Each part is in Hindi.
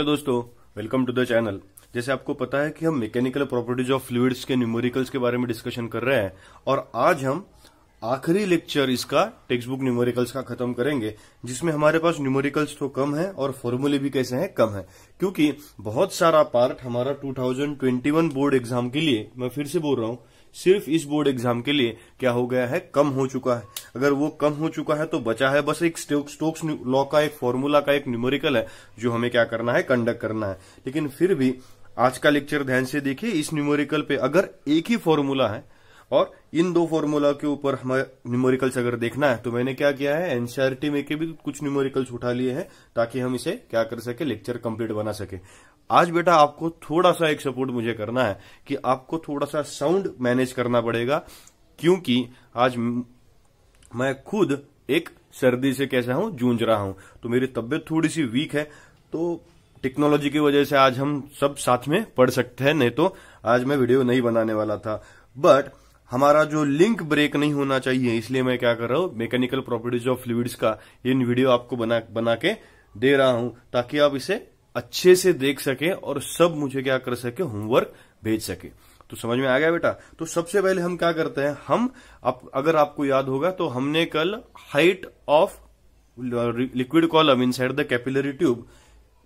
हेलो दोस्तों वेलकम टू द चैनल जैसे आपको पता है कि हम मैकेनिकल प्रॉपर्टीज ऑफ फ्लूड्स के न्यूमेरिकल्स के बारे में डिस्कशन कर रहे हैं और आज हम आखिरी लेक्चर इसका टेक्स्ट बुक न्यूमेरिकल्स का खत्म करेंगे जिसमें हमारे पास न्यूमेरिकल्स तो कम है और फॉर्मूले भी कैसे हैं कम है क्योंकि बहुत सारा पार्ट हमारा 2021 बोर्ड एग्जाम के लिए मैं फिर से बोल रहा हूं सिर्फ इस बोर्ड एग्जाम के लिए क्या हो गया है कम हो चुका है अगर वो कम हो चुका है तो बचा है बस एक स्टोक्स लॉ का एक फॉर्मूला का एक न्यूमेरिकल है जो हमें क्या करना है कंडक्ट करना है लेकिन फिर भी आज का लेक्चर ध्यान से देखिए इस न्यूमेरिकल पे अगर एक ही फॉर्मूला है और इन दो फॉर्मूला के ऊपर हमें न्यूमेरिकल्स अगर देखना है तो मैंने क्या किया है एनसीआरटी e में के भी कुछ न्यूमेरिकल्स उठा लिए हैं ताकि हम इसे क्या कर सके लेक्चर कंप्लीट बना सके आज बेटा आपको थोड़ा सा एक सपोर्ट मुझे करना है कि आपको थोड़ा सा साउंड मैनेज करना पड़ेगा क्योंकि आज मैं खुद एक सर्दी से कैसा हूं जूझ रहा हूं तो मेरी तबियत थोड़ी सी वीक है तो टेक्नोलॉजी की वजह से आज हम सब साथ में पढ़ सकते हैं नहीं तो आज मैं वीडियो नहीं बनाने वाला था बट हमारा जो लिंक ब्रेक नहीं होना चाहिए इसलिए मैं क्या कर रहा हूं मैकेनिकल प्रॉपर्टीज ऑफ फ्लूड्स का इन वीडियो आपको बना बना के दे रहा हूं ताकि आप इसे अच्छे से देख सके और सब मुझे क्या कर सके होमवर्क भेज सके तो समझ में आ गया बेटा तो सबसे पहले हम क्या करते हैं हम आप, अगर आपको याद होगा तो हमने कल height of liquid column inside the capillary tube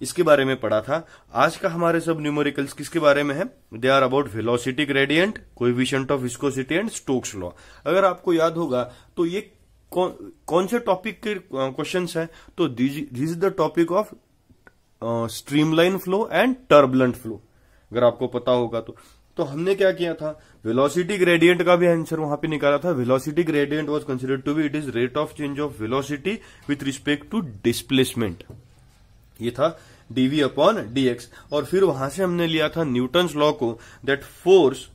इसके बारे में पढ़ा था आज का हमारे सब न्यूमेरिकल्स किसके बारे में है they are about velocity gradient coefficient of viscosity and Stokes law अगर आपको याद होगा तो ये कौन कौन से टॉपिक के क्वेश्चंस हैं तो this is the topic of streamline flow and turbulent flow अगर आपको पता होगा तो तो हमने क्या किया था वेलोसिटी ग्रेडियंट का भी आंसर वहां पे निकाला था velocity gradient was considered to be it is rate of change of velocity with respect to displacement ये था डीवी अपॉन डीएक्स और फिर वहां से हमने लिया था न्यूटन लॉ को दैट फोर्स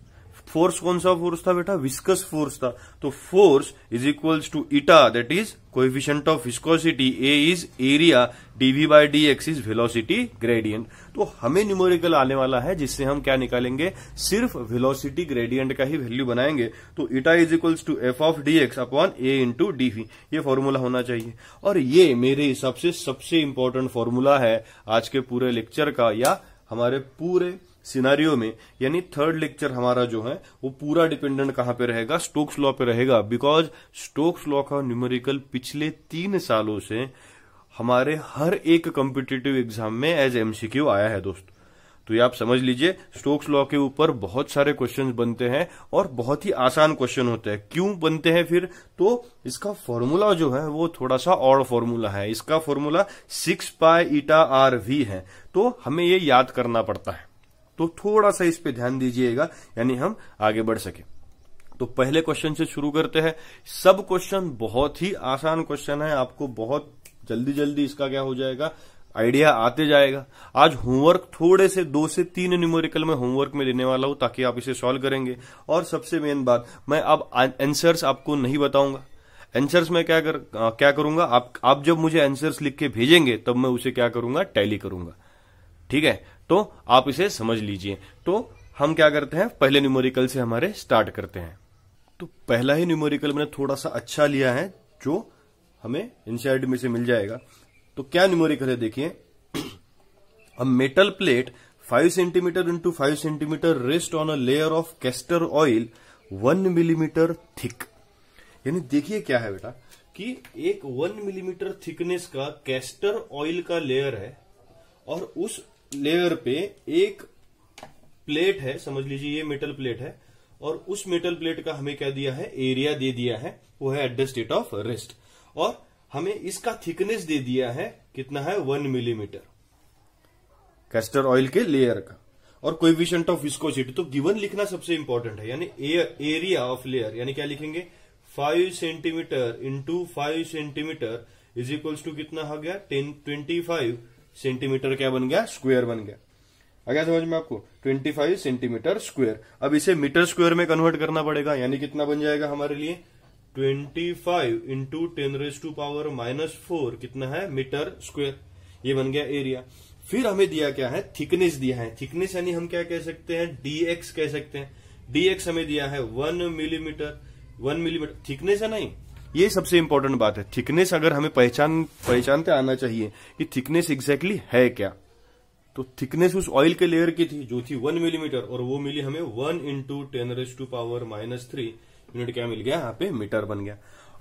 फोर्स कौन सा फोर्स था बेटा विस्कस फोर्स था तो force is equals to eta that is coefficient of viscosity A is area d v by D x is velocity gradient तो हमें न्यूमोरिकल आने वाला है जिससे हम क्या निकालेंगे सिर्फ वेलोसिटी ग्रेडियंट का ही वैल्यू बनाएंगे तो eta is equals to F of d x upon A into d v ये फॉर्मूला होना चाहिए और ये मेरे हिसाब से सबसे इंपॉर्टेंट फॉर्मूला है आज के पूरे लेक्चर का या हमारे पूरे सिनारियो में यानी थर्ड लेक्चर हमारा जो है वो पूरा डिपेंडेंट कहां पे रहेगा स्टोक्स लॉ पे रहेगा बिकॉज स्टोक्स लॉ का न्यूमेरिकल पिछले तीन सालों से हमारे हर एक कम्पिटेटिव एग्जाम में एज एमसीक्यू आया है दोस्तों तो ये आप समझ लीजिए स्टोक्स लॉ के ऊपर बहुत सारे क्वेश्चन बनते हैं और बहुत ही आसान क्वेश्चन होते हैं क्यों बनते हैं फिर तो इसका फॉर्मूला जो है वो थोड़ा सा और फॉर्मूला है इसका formula six pi eta r v है तो हमें ये याद करना पड़ता है तो थोड़ा सा इस पे ध्यान दीजिएगा यानी हम आगे बढ़ सके तो पहले क्वेश्चन से शुरू करते हैं सब क्वेश्चन बहुत ही आसान क्वेश्चन है आपको बहुत जल्दी जल्दी इसका क्या हो जाएगा आइडिया आते जाएगा आज होमवर्क थोड़े से दो से तीन न्यूमेरिकल में होमवर्क में देने वाला हूं ताकि आप इसे सॉल्व करेंगे और सबसे मेन बात मैं अब आंसर्स आपको नहीं बताऊंगा एंसर्स में क्या कर आ, क्या करूंगा आप आप जब मुझे आंसर्स लिख के भेजेंगे तब मैं उसे क्या करूंगा टैली करूंगा ठीक है तो आप इसे समझ लीजिए तो हम क्या करते हैं पहले न्यूमोरिकल से हमारे स्टार्ट करते हैं तो पहला ही न्यूमोरिकल मैंने थोड़ा सा अच्छा लिया है जो हमें इनसाइड में से मिल जाएगा तो क्या न्यूमोरिकल है देखिए अब metal plate 5 centimetre into five centimetre rest on a layer of castor oil 1 millimetre thick यानी देखिए क्या है बेटा कि एक 1 मिलीमीटर थिकनेस का कैस्टर ऑयल का लेयर है और उस लेयर पे एक प्लेट है समझ लीजिए ये मेटल प्लेट है और उस मेटल प्लेट का हमें क्या दिया है एरिया दे दिया है वो है at the state of rest और हमें इसका थिकनेस दे दिया है कितना है वन मिलीमीटर कैस्टर ऑयल के लेयर का और कोइविशंट ऑफ विस्कोसिटी तो गिवन लिखना सबसे इंपॉर्टेंट है यानी एरिया ऑफ लेयर यानी क्या लिखेंगे five centimetre into five centimetre is equals to कितना हो गया टेन ट्वेंटी फाइव सेंटीमीटर क्या बन गया स्क्वायर बन गया आ गया समझ में आपको 25 सेंटीमीटर स्क्वायर अब इसे मीटर स्क्वायर में कन्वर्ट करना पड़ेगा यानी कितना बन जाएगा हमारे लिए 25 five into ten raise to power minus four कितना है मीटर स्क्वायर ये बन गया एरिया फिर हमें दिया क्या है थिकनेस दिया है थिकनेस यानी हम क्या कह सकते हैं डीएक्स कह सकते हैं डीएक्स हमें दिया है one millimetre one millimetre thickness है नहीं ये सबसे इंपॉर्टेंट बात है थिकनेस अगर हमें पहचान पहचानते आना चाहिए कि थिकनेस एग्जैक्टली है क्या तो थिकनेस उस ऑयल के लेयर की थी जो थी वन मिलीमीटर और वो मिली हमें one into ten raise to power minus three unit क्या मिल गया यहाँ पे मीटर बन गया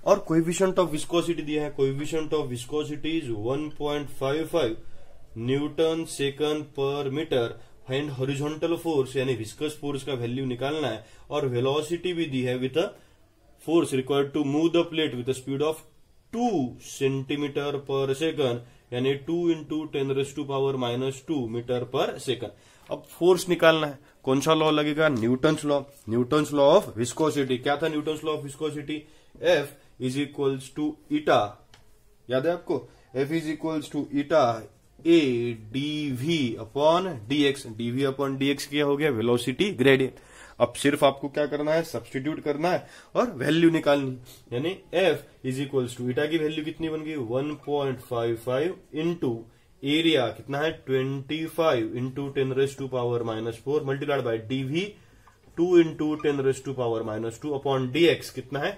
और कोविशंट ऑफ विस्कोसिटी दिया है coefficient of viscosity is one point five five newton second per metre and horizontal force यानी विस्कस फोर्स का वैल्यू निकालना है और वेलोसिटी भी दी है with force required to move the plate with a speed of 2 centimetre per second यानी 2 into ten raise to power minus two metre per second अब फोर्स निकालना है कौन सा लॉ लगेगा Newton's law Newton's law of viscosity क्या था Newton's law of viscosity F is equals to eta याद है आपको F is equals to eta A d v upon d x d v d v upon d x क्या हो गया वेलोसिटी ग्रेडियंट अब सिर्फ आपको क्या करना है सब्सटीट्यूट करना है और वैल्यू निकालनी यानी F is equal to eta की वैल्यू कितनी बन गई 1.55 point five five into area कितना है 25 five into ten raise to power minus four multiplied by d v two into ten raise to power minus two upon d x कितना है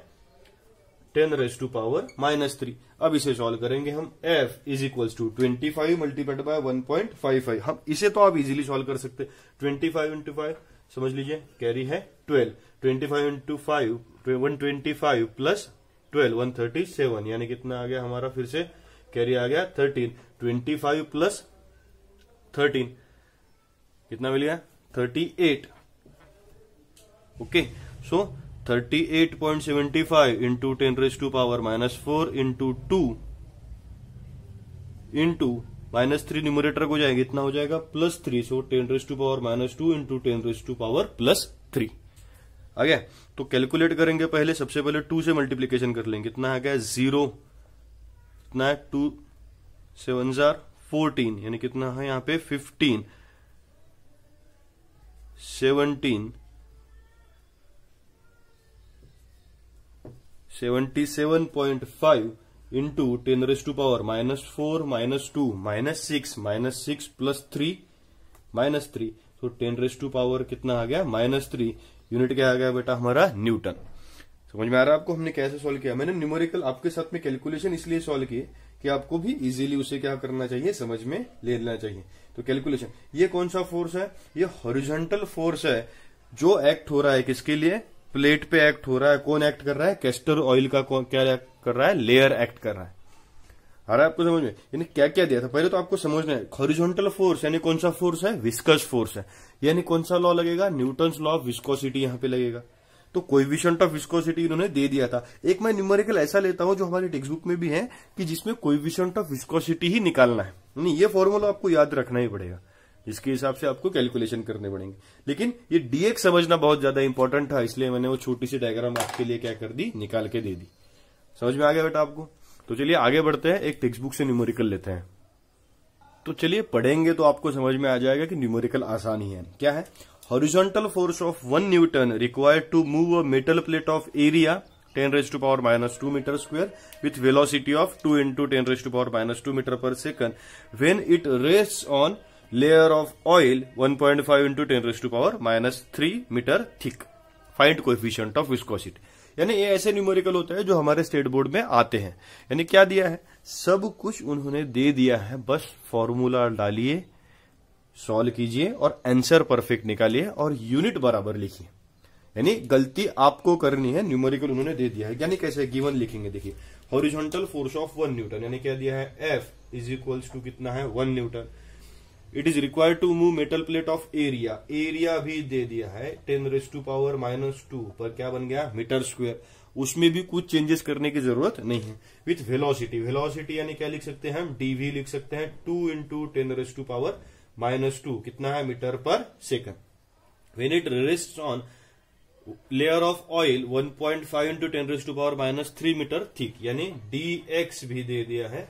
ten raise to power minus three अब इसे सॉल्व करेंगे हम F is equal to twenty five multiplied by one point five five हम इसे तो आप इजीली सॉल्व कर सकते ट्वेंटी फाइव इंटू फाइव समझ लीजिए कैरी है twelve twenty five into five one twenty five plus twelve one thirty seven यानी कितना आ गया हमारा फिर से कैरी आ गया thirteen twenty five plus thirteen कितना मिल गया thirty eight okay so thirty eight point seventy five into ten raise to power minus four into two into minus three numerator को जाएंगे इतना हो जाएगा plus three so ten raise to power minus two into ten raise to power plus three आ गया तो कैलकुलेट करेंगे पहले सबसे पहले टू से मल्टीप्लीकेशन कर लेंगे कितना आ गया जीरो कितना है टू सेवन जार फोर्टीन यानी कितना है यहां पे fifteen seventeen seventy seven point five into ten raise to power minus four minus two minus six minus six plus three minus three तो टेन रेस टू पावर कितना आ गया माइनस थ्री यूनिट क्या आ गया बेटा हमारा न्यूटन समझ में आ रहा है आपको हमने कैसे सॉल्व किया मैंने न्यूमेरिकल आपके साथ में कैलकुलेशन इसलिए सॉल्व किए कि आपको भी इजीली उसे क्या करना चाहिए समझ में ले लेना चाहिए तो कैलकुलेशन ये कौन सा फोर्स है ये हॉरिजॉन्टल फोर्स है जो एक्ट हो रहा है किसके लिए प्लेट पे एक्ट हो रहा है कौन एक्ट कर रहा है कैस्टर ऑयल का क्या कर रहा है लेयर एक्ट कर रहा है आ रहा है आपको समझ में यानी क्या क्या दिया था पहले तो आपको समझना है हॉरिजॉन्टल फोर्स यानी कौन सा फोर्स है विस्कस फोर्स है यानी कौन सा लॉ लगेगा न्यूटन लॉ ऑफ विस्कोसिटी यहाँ पे लगेगा तो कोविशंट ऑफ विस्कोसिटी इन्होंने दे दिया था एक मैं न्यूमेरिकल ऐसा लेता हूं जो हमारे टेक्स्ट बुक में भी है कि जिसमें कोविशंट ऑफ विस्कोसिटी ही निकालना है नहीं ये फॉर्मूला आपको याद रखना ही पड़ेगा इसके हिसाब से आपको कैलकुलेशन करने पड़ेंगे लेकिन ये डीएक्स समझना बहुत ज्यादा इंपॉर्टेंट था इसलिए मैंने वो छोटी सी डायग्राम आपके लिए क्या कर दी निकाल के दे दी समझ में आ गया बेटा आपको तो चलिए आगे बढ़ते हैं एक टेक्स्ट बुक से न्यूमेरिकल लेते हैं तो चलिए पढ़ेंगे तो आपको समझ में आ जाएगा कि न्यूमेरिकल आसान ही है क्या है horizontal force of one newton required to move a metal plate of area ten raise to power minus two metre square with velocity of two into ten raise to power minus two metre per second when it rest on layer of oil 1.5 point five into ten raise to power minus three metre thick find coefficient of viscosity यानी ये ऐसे न्यूमेरिकल होते हैं जो हमारे स्टेट बोर्ड में आते हैं यानी क्या दिया है सब कुछ उन्होंने दे दिया है बस फॉर्मूला डालिए सॉल्व कीजिए और आंसर परफेक्ट निकालिए और यूनिट बराबर लिखिए यानी गलती आपको करनी है न्यूमेरिकल उन्होंने दे दिया है यानी कैसे गिवन लिखेंगे देखिए horizontal force of one newton यानी क्या दिया है एफ इज इक्वल्स टू कितना है one newton it is required to move metal plate of area area भी दे दिया है ten raise to power minus two पर क्या बन गया मीटर स्क्वेयर उसमें भी कुछ चेंजेस करने की जरूरत नहीं है विथ वेलोसिटी वेलोसिटी यानी क्या लिख सकते हैं हम डीवी लिख सकते हैं two into ten raise to power minus two कितना है metre per second when it rest on layer of oil 1.5 point five into ten raise to power minus three metre thick यानी डी एक्स भी दे दिया है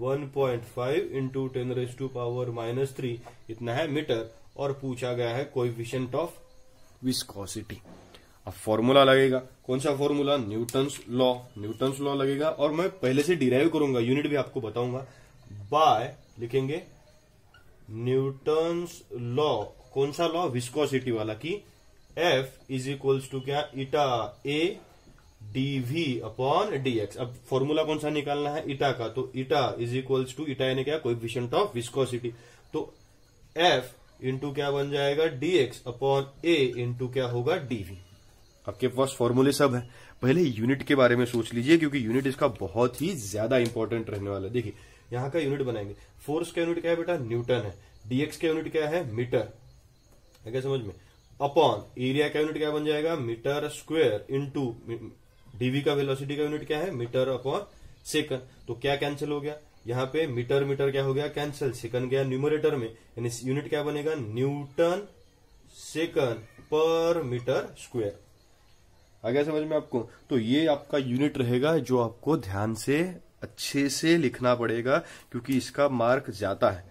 1.5 point five into ten raise to power minus three इतना है मीटर और पूछा गया है कोइफिशियंट ऑफ विस्कोसिटी अब फॉर्मूला लगेगा कौन सा formula Newton's law Newton's law लगेगा और मैं पहले से डिराइव करूंगा यूनिट भी आपको बताऊंगा बाय लिखेंगे न्यूटन्स लॉ कौन सा लॉ विस्कोसिटी वाला की एफ इज इक्वल्स टू क्या eta A DV upon DX अब फॉर्मूला कौन सा निकालना है इटा का तो eta is equals to eta यानी क्या कोएफिशिएंट ऑफ विस्कोसिटी तो एफ इंटू क्या बन जाएगा डीएक्स अपॉन ए इंटू क्या होगा डीवी आपके पास फॉर्मूले सब है पहले यूनिट के बारे में सोच लीजिए क्योंकि यूनिट इसका बहुत ही ज्यादा इंपॉर्टेंट रहने वाला है देखिए यहां का यूनिट बनाएंगे फोर्स का यूनिट क्या है बेटा न्यूटन है डीएक्स का यूनिट क्या है मीटर है क्या समझ में अपॉन एरिया का यूनिट क्या बन जाएगा मीटर स्क्वेयर इंटू डीवी का वेलोसिटी का यूनिट क्या है मीटर अपॉन सेकंड तो क्या कैंसिल हो गया यहाँ पे मीटर मीटर क्या हो गया कैंसिल सेकंड गया न्यूमरेटर में यानी यूनिट क्या बनेगा newton second per metre square आ गया समझ में आपको तो ये आपका यूनिट रहेगा जो आपको ध्यान से अच्छे से लिखना पड़ेगा क्योंकि इसका मार्क जाता है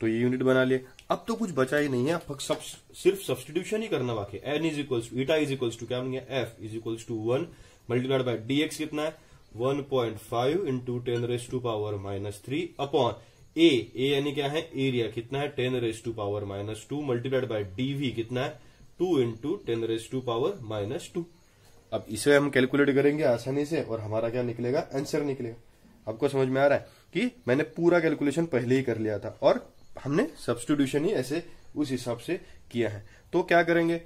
तो ये यूनिट बना लिए अब तो कुछ बचा ही नहीं है अब सब, सिर्फ सब्सटीट्यूशन ही करना बाकी N is equals to eta is equals to क्या बन गया F is equals to one multiplied by D x कितना है one point five into ten raise to power minus three upon A A यानी क्या है एरिया कितना है ten raise to power minus two multiplied by D V कितना है two into ten raise to power minus two अब इसे हम कैलकुलेट करेंगे आसानी से और हमारा क्या निकलेगा आंसर निकलेगा आपको समझ में आ रहा है कि मैंने पूरा कैलकुलेशन पहले ही कर लिया था और हमने सब्सटीट्यूशन ही ऐसे उस हिसाब से किया है तो क्या करेंगे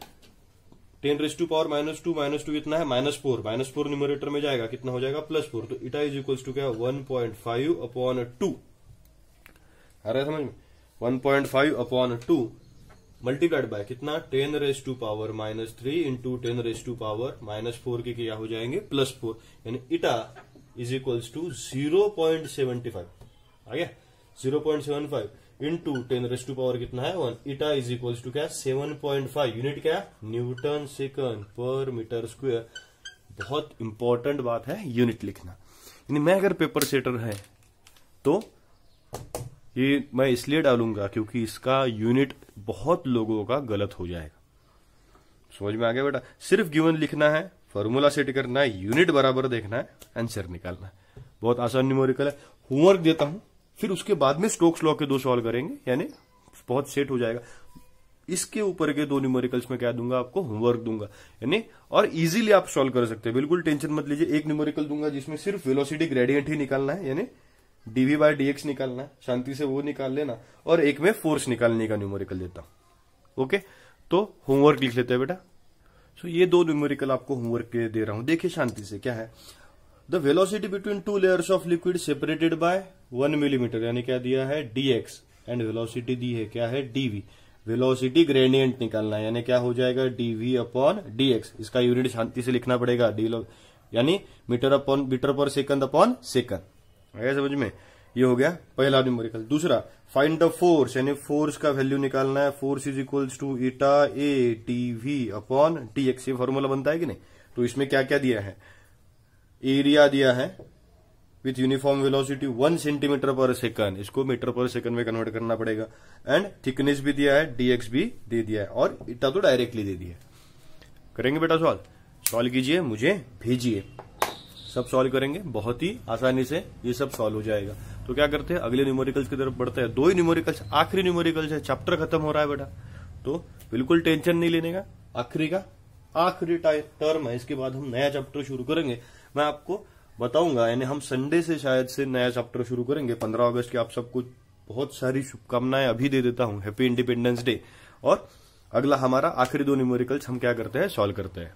ten raise to power minus two minus two इतना है minus four minus four numerator में जाएगा कितना हो जाएगा प्लस फोर तो इटा इज इक्वल्स टू क्या one point five upon two आ रहा है समझ में one point five upon two multiplied by कितना ten raise to power minus three into ten raise to power minus four के क्या हो जाएंगे प्लस फोर यानी इटा is equals to zero point seventy five आ गया zero point seven five into ten raise to power कितना है one eta is equal to क्या सेवन पॉइंट फाइव यूनिट क्या newton second per metre square बहुत इंपॉर्टेंट बात है यूनिट लिखना यानी मैं अगर पेपर सेटर है तो ये मैं इसलिए डालूंगा क्योंकि इसका यूनिट बहुत लोगों का गलत हो जाएगा समझ में आ गया बेटा सिर्फ गिवन लिखना है फॉर्मूला सेट करना है यूनिट बराबर देखना है आंसर निकालना है बहुत आसान न्यूमोरिकल है होमवर्क देता हूं फिर उसके बाद में स्टोक्स लॉ के दो सॉल्व करेंगे यानी बहुत सेट हो जाएगा इसके ऊपर के दो न्यूमेरिकल्स में क्या दूंगा आपको होमवर्क दूंगा यानी और इजीली आप सॉल्व कर सकते हैं बिल्कुल टेंशन मत लीजिए एक न्यूमेरिकल दूंगा जिसमें सिर्फ वेलोसिटी ग्रेडियंट ही निकालना है यानी डीवी बाय डीएक्स निकालना है शांति से वो निकाल लेना और एक में फोर्स निकालने का न्यूमेरिकल देता हूं ओके तो होमवर्क लिख लेते हैं बेटा सो ये दो न्यूमेरिकल आपको होमवर्क दे रहा हूं देखिए शांति से क्या है the velocity between two layers of liquid separated by one millimetre यानी क्या दिया है dx एंड वेलोसिटी दी है क्या है dv वेलोसिटी ग्रेडियंट निकालना है यानी क्या हो जाएगा dv अपॉन dx इसका यूनिट शांति से लिखना पड़ेगा डी यानी metre upon metre per second upon second आया समझ में ये हो गया पहला न्यूमेरिकल दूसरा फाइंड द फोर्स यानी फोर्स का वैल्यू निकालना है force is equals to eta A T V upon T X ये फॉर्मूला बनता है कि नहीं तो इसमें क्या क्या दिया है एरिया दिया है with uniform velocity one centimetre per second इसको मीटर पर सेकंड में कन्वर्ट करना पड़ेगा एंड थिकनेस भी दिया है डीएक्स भी दे दिया है और इटा तो डायरेक्टली दे दिया करेंगे बेटा सॉल्व सॉल्व कीजिए मुझे भेजिए सब सॉल्व करेंगे बहुत ही आसानी से ये सब सॉल्व हो जाएगा तो क्या करते हैं अगले न्यूमोरिकल्स की तरफ बढ़ते हैं दो ही न्यूमोरिकल्स आखिरी न्यूमोरिकल्स है चैप्टर खत्म हो रहा है बेटा तो बिल्कुल टेंशन नहीं लेने का आखिरी का आखिरी टर्म है इसके बाद हम नया चैप्टर शुरू करेंगे मैं आपको बताऊंगा यानी हम संडे से शायद से नया चैप्टर शुरू करेंगे पंद्रह अगस्त की आप सबको बहुत सारी शुभकामनाएं अभी दे देता हूँ हैप्पी इंडिपेंडेंस डे और अगला हमारा आखिरी दो न्यूमेरिकल्स हम क्या करते हैं सॉल्व करते हैं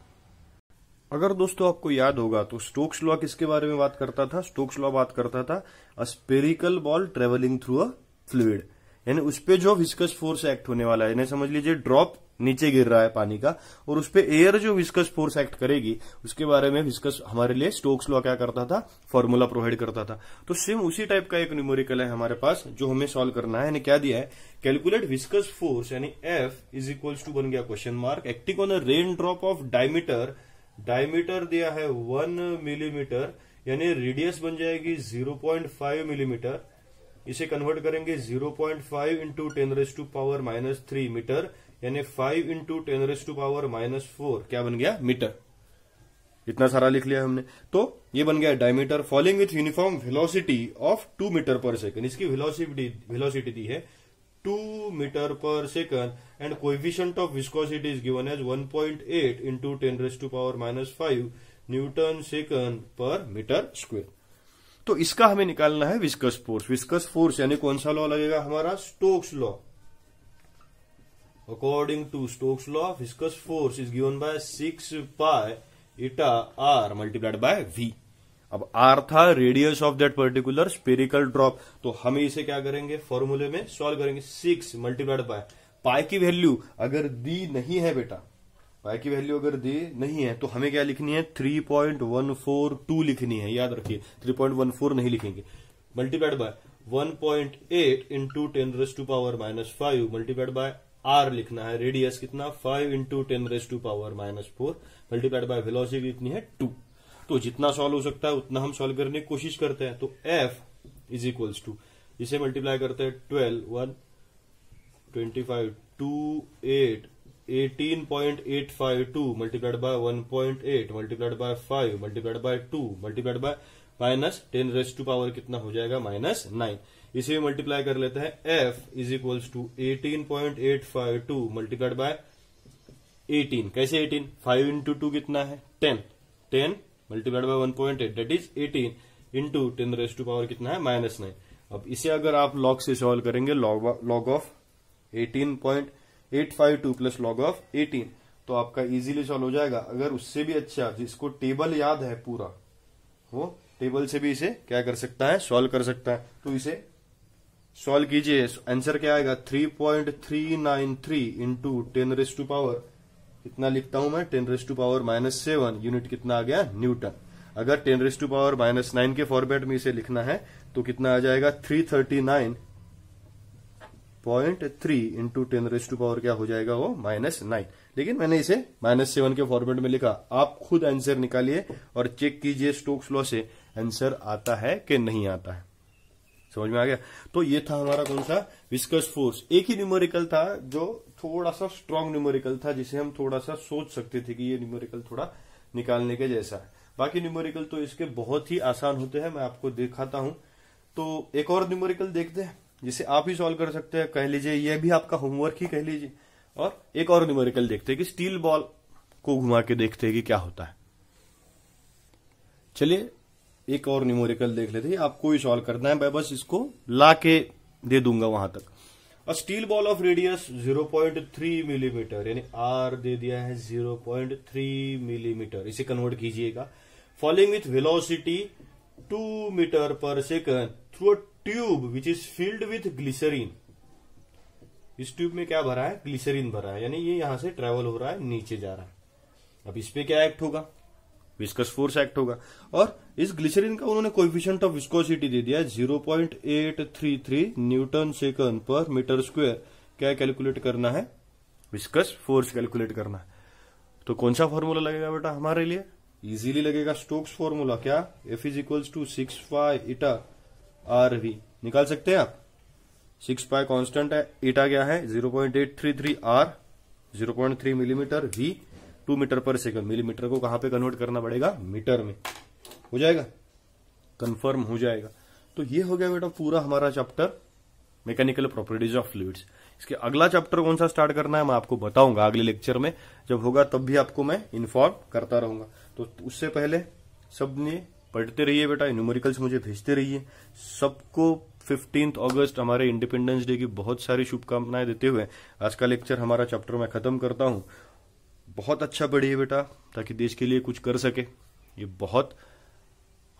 अगर दोस्तों आपको याद होगा तो स्टोक्स लॉ किसके बारे में बात करता था स्टोक्स लॉ बात करता था a spherical ball travelling through a fluid यानी उस पर जो विस्कस फोर्स एक्ट होने वाला है यानी समझ लीजिए ड्रॉप नीचे गिर रहा है पानी का और उस पर एयर जो विस्कस फोर्स एक्ट करेगी उसके बारे में विस्कस हमारे लिए स्टोक्स लॉ क्या करता था फॉर्मूला प्रोवाइड करता था तो सेम उसी टाइप का एक न्यूमोरिकल है हमारे पास जो हमें सॉल्व करना है क्या दिया है कैलकुलेट विस्कस फोर्स यानी एफ इज इक्वल्स टू बन गया question mark acting on rain drop of diameter diameter दिया है वन मिलीमीटर यानी रेडियस बन जाएगी जीरो पॉइंट फाइव मिलीमीटर इसे कन्वर्ट करेंगे zero point five into ten raise to power minus three metre यानी five into ten raise to power minus four क्या बन गया मीटर इतना सारा लिख लिया हमने तो ये बन गया diameter falling with uniform velocity of two metre per second इसकी वेलोसिटी वेलोसिटी दी है two metre per second and coefficient of viscosity is given as 1.8 point eight into ten raise to power minus five newton second per metre square तो इसका हमें निकालना है विस्कस फोर्स विस्कस फोर्स यानी कौन सा लॉ लगेगा हमारा Stokes law According to Stokes law, viscous force is given by 6 pi eta r multiplied by v. अब r था radius of that particular spherical drop तो हम इसे क्या करेंगे फॉर्मूले में सॉल्व करेंगे सिक्स मल्टीप्लाइड बाय पाई की वैल्यू अगर दी नहीं है बेटा पाई की वैल्यू अगर दी नहीं है तो हमें क्या लिखनी है three point one four two लिखनी है याद रखिए थ्री पॉइंट वन फोर नहीं लिखेंगे multiplied by one point eight into ten raise to power minus five multiplied by R लिखना है रेडियस कितना five into ten raise to power minus four multiplied by velocity कितनी है टू तो जितना सॉल्व हो सकता है उतना हम सॉल्व करने की कोशिश करते हैं तो एफ इज इक्वल्स टू इसे मल्टीप्लाई करते हैं twelve one twenty five two eight eighteen point eight five two multiplied by one point eight multiplied by five multiplied by two multiplied by minus ten raise to power कितना हो जाएगा माइनस नाइन इसे भी मल्टीप्लाई कर लेते हैं F is equals to eighteen point eight five two multiplied by eighteen कैसे एटीन फाइव इंटू टू कितना है ten ten multiplied by one point eight that is eighteen into ten raise to power कितना है माइनस नाइन अब इसे अगर आप लॉग से सॉल्व करेंगे log of eighteen point eight five two plus log of eighteen तो आपका इजीली सॉल्व हो जाएगा अगर उससे भी अच्छा जिसको टेबल याद है पूरा वो टेबल से भी इसे क्या कर सकता है सॉल्व कर सकता है तो इसे सॉल्व कीजिए आंसर क्या आएगा 3.393 point three nine three into ten raise to power कितना लिखता हूं मैं ten raise to power minus seven unit कितना आ गया न्यूटन अगर ten raise to power minus nine के फॉर्मेट में इसे लिखना है तो कितना आ जाएगा three thirty nine point three into ten raise to power क्या हो जाएगा वो माइनस नाइन लेकिन मैंने इसे माइनस सेवन के फॉर्मेट में लिखा आप खुद आंसर निकालिए और चेक कीजिए स्टोक्स लॉ से आंसर आता है कि नहीं आता है समझ में आ गया तो ये था हमारा कौन सा विस्कस फोर्स एक ही न्यूमेरिकल था जो थोड़ा सा स्ट्रांग न्यूमेरिकल था जिसे हम थोड़ा सा सोच सकते थे कि ये न्यूमेरिकल थोड़ा निकालने के जैसा है बाकी न्यूमेरिकल तो इसके बहुत ही आसान होते हैं मैं आपको दिखाता हूं तो एक और न्यूमेरिकल देखते हैं जिसे आप ही सॉल्व कर सकते हैं कह लीजिए यह भी आपका होमवर्क ही कह लीजिए और एक और न्यूमेरिकल देखते हैं कि स्टील बॉल को घुमा के देखते हैं कि क्या होता है चलिए एक और न्यूमोरिकल देख लेते हैं आपको ही सॉल्व करना है मैं बस इसको ला के दे दूंगा वहां तक a steel ball of radius 0.3 millimetre यानी आर दे दिया है 0.3 मिलीमीटर mm, इसे कन्वर्ट कीजिएगा following with velocity 2 metre per second through a tube which is filled with glycerine इस ट्यूब में क्या भरा है ग्लिसरीन भरा है यानी ये यहां से ट्रेवल हो रहा है नीचे जा रहा है अब इस पे क्या एक्ट होगा विस्कस फोर्स एक्ट होगा और इस ग्लिसरीन का उन्होंने कोइफिशियंट ऑफ विस्कोसिटी दे दिया zero point eight three three newton second per metre square क्या कैलकुलेट करना है विस्कस फोर्स कैलकुलेट करना है तो कौन सा फॉर्मूला लगेगा बेटा हमारे लिए इजीली लगेगा स्टोक्स फॉर्मूला क्या F is equals to six five eta R V निकाल सकते हैं आप सिक्स फाइव कॉन्स्टेंट है इटा क्या है zero point eight three three R zero point three millimetre V two metre per second millimetre को कहां पे कन्वर्ट करना पड़ेगा मीटर में हो जाएगा कंफर्म हो जाएगा तो ये हो गया बेटा पूरा हमारा chapter mechanical properties of fluids इसके अगला चैप्टर कौन सा स्टार्ट करना है मैं आपको बताऊंगा अगले लेक्चर में जब होगा तब भी आपको मैं इन्फॉर्म करता रहूंगा तो उससे पहले सबने पढ़ते रहिए बेटा न्यूमेरिकल्स मुझे भेजते रहिए सबको फिफ्टींथ अगस्त हमारे इंडिपेंडेंस डे की बहुत सारी शुभकामनाएं देते हुए आज का लेक्चर हमारा चैप्टर मैं खत्म करता हूं बहुत अच्छा पढ़िए बेटा ताकि देश के लिए कुछ कर सके ये बहुत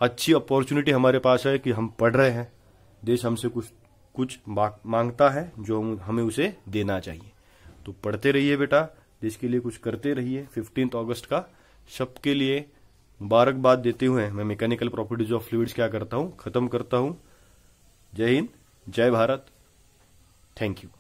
अच्छी अपॉर्चुनिटी हमारे पास है कि हम पढ़ रहे हैं देश हमसे कुछ कुछ मांगता है जो हमें उसे देना चाहिए तो पढ़ते रहिए बेटा देश के लिए कुछ करते रहिए फिफ्टींथ अगस्त का सबके लिए मुबारकबाद देते हुए मैं मैकेनिकल प्रॉपर्टीज ऑफ फ्लूड्स क्या करता हूँ खत्म करता हूँ जय हिंद जय भारत थैंक यू